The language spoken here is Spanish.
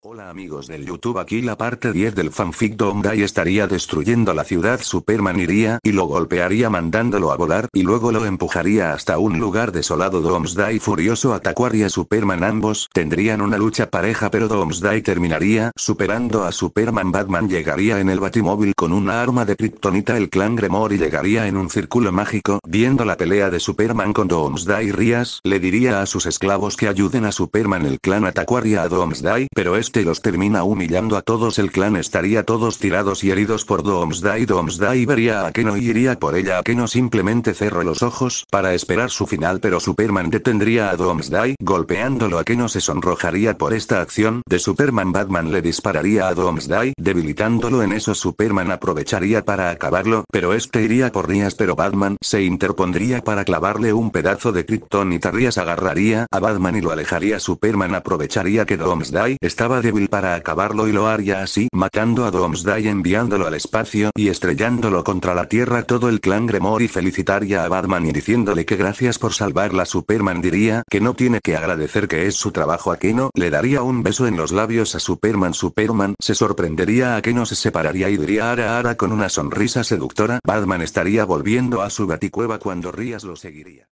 Hola amigos del YouTube aquí la parte 10 del fanfic Doomsday estaría destruyendo la ciudad Superman iría y lo golpearía mandándolo a volar y luego lo empujaría hasta un lugar desolado Doomsday furioso atacaría a Superman ambos tendrían una lucha pareja pero Doomsday terminaría superando a Superman Batman llegaría en el batimóvil con una arma de kryptonita el clan Gremor y llegaría en un círculo mágico viendo la pelea de Superman con Doomsday Rías le diría a sus esclavos que ayuden a Superman el clan atacaría a Doomsday pero es este los termina humillando a todos el clan estaría todos tirados y heridos por Doomsday Doomsday vería a Keno y iría por ella a no simplemente cerró los ojos para esperar su final pero Superman detendría a Doomsday golpeándolo a no se sonrojaría por esta acción de Superman Batman le dispararía a Doomsday debilitándolo en eso Superman aprovecharía para acabarlo pero este iría por Rías pero Batman se interpondría para clavarle un pedazo de Krypton y Rías agarraría a Batman y lo alejaría Superman aprovecharía que Doomsday estaba débil para acabarlo y lo haría así, matando a Domsday enviándolo al espacio y estrellándolo contra la Tierra. Todo el clan Gremor y felicitaría a Batman y diciéndole que gracias por salvarla. Superman diría que no tiene que agradecer que es su trabajo. A Keno le daría un beso en los labios a Superman. Superman se sorprendería a no se separaría y diría ara ara con una sonrisa seductora. Batman estaría volviendo a su baticueva cuando Rías lo seguiría.